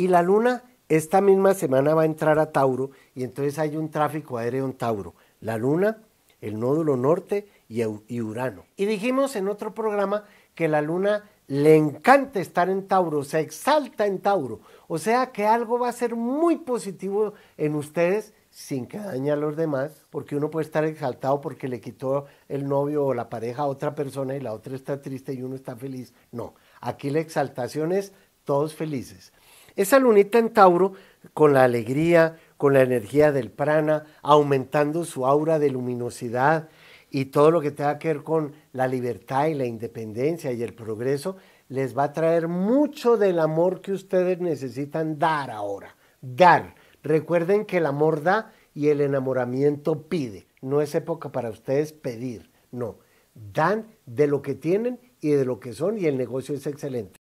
Y la luna esta misma semana va a entrar a Tauro y entonces hay un tráfico aéreo en Tauro. La luna, el nódulo norte y, Urano. Y dijimos en otro programa que la luna le encanta estar en Tauro, se exalta en Tauro. O sea que algo va a ser muy positivo en ustedes sin que dañe a los demás, porque uno puede estar exaltado porque le quitó el novio o la pareja a otra persona y la otra está triste y uno está feliz. No, aquí la exaltación es todos felices. Esa lunita en Tauro, con la alegría, con la energía del prana, aumentando su aura de luminosidad y todo lo que tenga que ver con la libertad y la independencia y el progreso, les va a traer mucho del amor que ustedes necesitan dar ahora. Dar. Recuerden que el amor da y el enamoramiento pide. No es época para ustedes pedir, no. Dan de lo que tienen y de lo que son y el negocio es excelente.